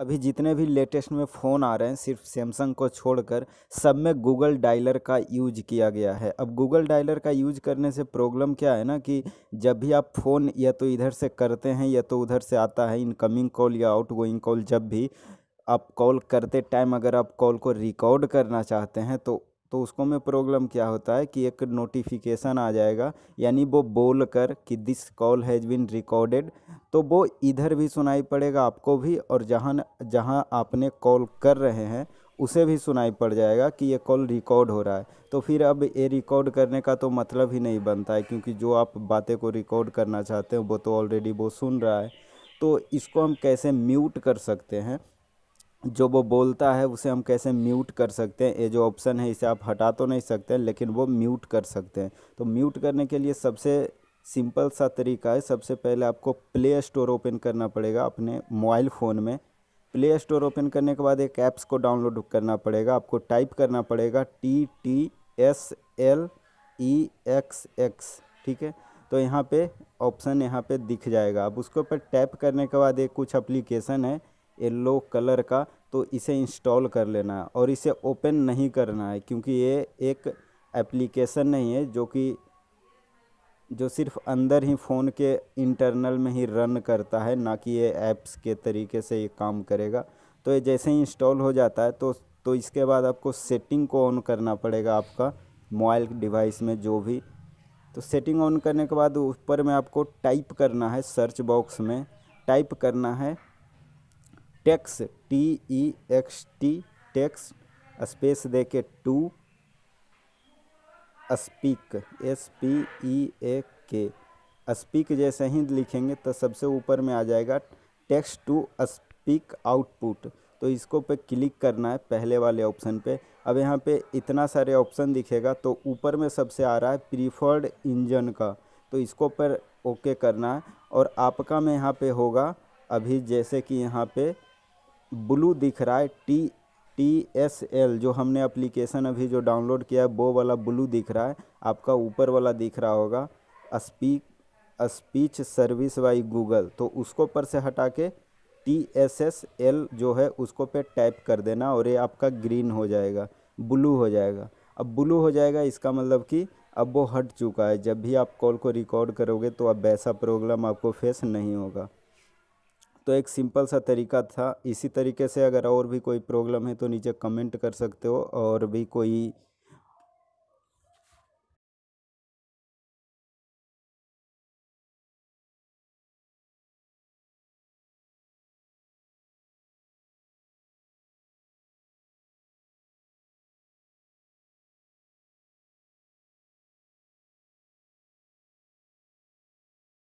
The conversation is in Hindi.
अभी जितने भी लेटेस्ट में फ़ोन आ रहे हैं सिर्फ सैमसंग को छोड़कर सब में गूगल डायलर का यूज किया गया है अब गूगल डायलर का यूज करने से प्रॉब्लम क्या है ना कि जब भी आप फ़ोन या तो इधर से करते हैं या तो उधर से आता है इनकमिंग कॉल या आउट गोइंग कॉल जब भी आप कॉल करते टाइम अगर आप कॉल को रिकॉर्ड करना चाहते हैं तो तो उसको में प्रॉब्लम क्या होता है कि एक नोटिफिकेशन आ जाएगा यानी वो बोल कर कि this call has been recorded तो वो इधर भी सुनाई पड़ेगा आपको भी और जहाँ जहाँ आपने कॉल कर रहे हैं उसे भी सुनाई पड़ जाएगा कि ये कॉल रिकॉर्ड हो रहा है तो फिर अब ये रिकॉर्ड करने का तो मतलब ही नहीं बनता है क्योंकि जो आप बातें को रिकॉर्ड करना चाहते हो वो तो ऑलरेडी वो सुन रहा है तो इसको हम कैसे म्यूट कर सकते हैं जो वो बोलता है उसे हम कैसे म्यूट कर सकते हैं ये जो ऑप्शन है इसे आप हटा तो नहीं सकते लेकिन वो म्यूट कर सकते हैं तो म्यूट करने के लिए सबसे सिंपल सा तरीका है सबसे पहले आपको प्ले स्टोर ओपन करना पड़ेगा अपने मोबाइल फ़ोन में प्ले स्टोर ओपन करने के बाद एक ऐप्स को डाउनलोड करना पड़ेगा आपको टाइप करना पड़ेगा T T S L E X X ठीक है तो यहाँ पे ऑप्शन यहाँ पे दिख जाएगा अब उसके ऊपर टैप करने के बाद एक कुछ एप्लीकेशन है येलो कलर का तो इसे इंस्टॉल कर लेना है और इसे ओपन नहीं करना है क्योंकि ये एक एप्लीकेशन नहीं है जो कि जो सिर्फ अंदर ही फ़ोन के इंटरनल में ही रन करता है ना कि ये ऐप्स के तरीके से ये काम करेगा तो ये जैसे ही इंस्टॉल हो जाता है तो तो इसके बाद आपको सेटिंग को ऑन करना पड़ेगा आपका मोबाइल डिवाइस में जो भी तो सेटिंग ऑन करने के बाद ऊपर में आपको टाइप करना है सर्च बॉक्स में टाइप करना है text T E X T text space दे के to speak S P E A K speak जैसे ही लिखेंगे तो सबसे ऊपर में आ जाएगा टेक्स टू स्पीक आउटपुट तो इसको पे क्लिक करना है पहले वाले ऑप्शन पे अब यहाँ पे इतना सारे ऑप्शन दिखेगा तो ऊपर में सबसे आ रहा है प्रीफर्ड इंजन का तो इसको पर ओके करना है और आपका में यहाँ पे होगा अभी जैसे कि यहाँ पे ब्लू दिख रहा है टी टी एस एल जो हमने एप्लीकेशन अभी जो डाउनलोड किया है वो वाला ब्लू दिख रहा है आपका ऊपर वाला दिख रहा होगा speak speech service by Google तो उसको पर से हटा के टी एस एस एल जो है उसको पे टाइप कर देना और ये आपका ग्रीन हो जाएगा ब्लू हो जाएगा अब ब्लू हो जाएगा इसका मतलब कि अब वो हट चुका है जब भी आप कॉल को रिकॉर्ड करोगे तो अब वैसा प्रॉब्लम आपको फेस नहीं होगा तो एक सिंपल सा तरीका था इसी तरीके से अगर और भी कोई प्रॉब्लम है तो नीचे कमेंट कर सकते हो और भी कोई